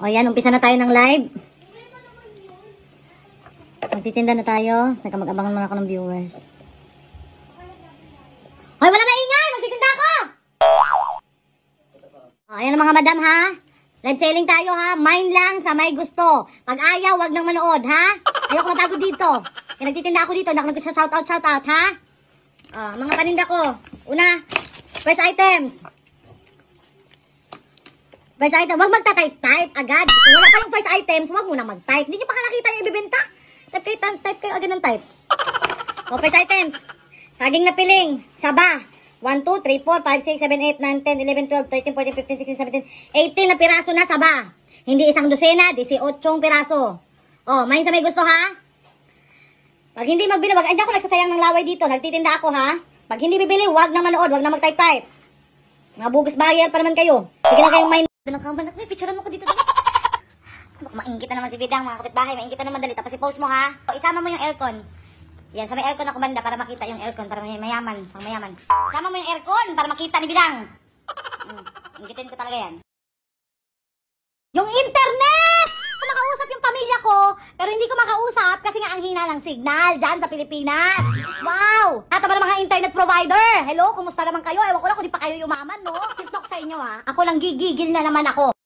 O yan, umpisa na tayo ng live. Magtitinda na tayo. Nagkamag-abangan muna ako ng viewers. Hoy, wala maingay! Magtitinda ako! O, ayan mga madam ha. Live selling tayo ha. Mind lang sa may gusto. Pag ayaw, wag nang manood ha. Ayoko mapagod dito. Kaya nagtitinda ako dito. Nak nag shout out, ha. O, mga paninda ko. Una, first items. First item, wag magta-type-type agad. Kung wala pa yung first items, wag muna mag-type. Hindi nyo pa nakita yung ibibenta. Type kayo, type kayo agad ng type. O, first items. Saging na piling. Saba. 1, 2, 3, 4, 5, 6, 7, 8, 9, 10, 11, 12, 13, 14, 15, 16, 17, 18 na piraso na saba. Hindi isang dosena, 18 piraso. O, main sa may gusto ha? Pag hindi magbili, wag, hindi ako nagsasayang ng laway dito. Nagtitinda ako ha? Pag hindi bibili, wag na manood, wag na mag-type-type. Mga bugas buyer pa naman kayo. Sige na kayong main. Doon ang kamban. May picturean mo ko dito. Ano, baka maingit na naman si Bidang, mga kapitbahay. Maingit naman dali. Tapos i-post mo ha. O, isama mo yung aircon. Yan, sa may aircon ako banda para makita yung aircon. Para may mayaman. Pang mayaman. Isama mo yung aircon para makita ni Bidang. Hmm, ingitin ko talaga yan. Yung internet! Kumakausap yung pamilya ko, pero hindi ko makausap kasi nga ang hina ng signal dyan sa Pilipinas. Wow! At naman mga internet provider. Hello, kumusta naman kayo? Ewan ko lang kung di pa kayo umaman, no? TikTok nyo ha, ah. ako lang gigigil na naman ako.